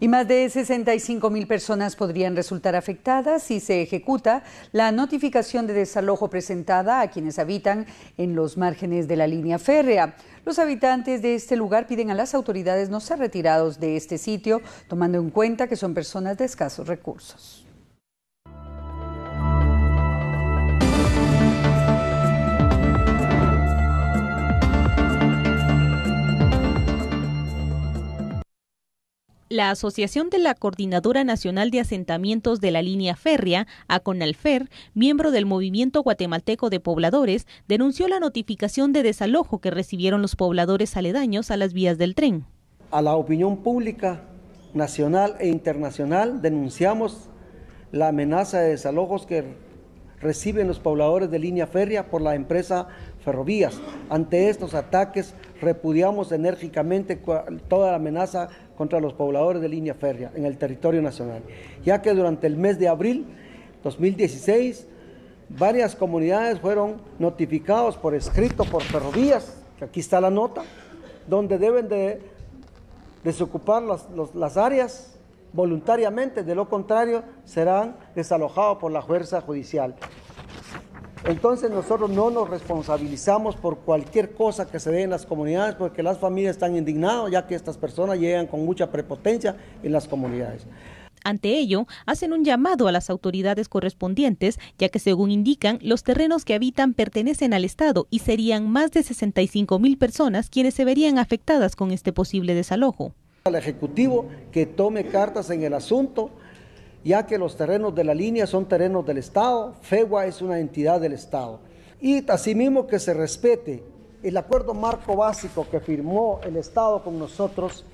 Y más de 65 mil personas podrían resultar afectadas si se ejecuta la notificación de desalojo presentada a quienes habitan en los márgenes de la línea férrea. Los habitantes de este lugar piden a las autoridades no ser retirados de este sitio, tomando en cuenta que son personas de escasos recursos. la Asociación de la Coordinadora Nacional de Asentamientos de la Línea Férrea, ACONALFER, miembro del Movimiento Guatemalteco de Pobladores, denunció la notificación de desalojo que recibieron los pobladores aledaños a las vías del tren. A la opinión pública nacional e internacional denunciamos la amenaza de desalojos que reciben los pobladores de línea férrea por la empresa Ferrovías. Ante estos ataques repudiamos enérgicamente toda la amenaza contra los pobladores de línea férrea en el territorio nacional, ya que durante el mes de abril 2016 varias comunidades fueron notificados por escrito por ferrovías, que aquí está la nota, donde deben de desocupar las, las áreas voluntariamente, de lo contrario serán desalojados por la fuerza judicial. Entonces nosotros no nos responsabilizamos por cualquier cosa que se dé en las comunidades porque las familias están indignadas ya que estas personas llegan con mucha prepotencia en las comunidades. Ante ello, hacen un llamado a las autoridades correspondientes, ya que según indican, los terrenos que habitan pertenecen al Estado y serían más de 65 mil personas quienes se verían afectadas con este posible desalojo. Al Ejecutivo que tome cartas en el asunto ya que los terrenos de la línea son terrenos del Estado, FEWA es una entidad del Estado. Y asimismo que se respete el acuerdo marco básico que firmó el Estado con nosotros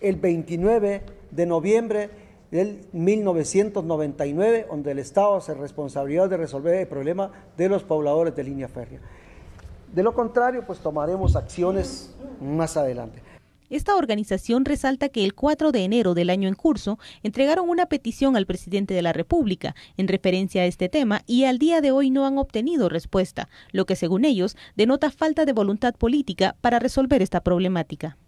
el 29 de noviembre del 1999, donde el Estado se responsabilidad de resolver el problema de los pobladores de línea férrea. De lo contrario, pues tomaremos acciones más adelante. Esta organización resalta que el 4 de enero del año en curso entregaron una petición al presidente de la República en referencia a este tema y al día de hoy no han obtenido respuesta, lo que según ellos denota falta de voluntad política para resolver esta problemática.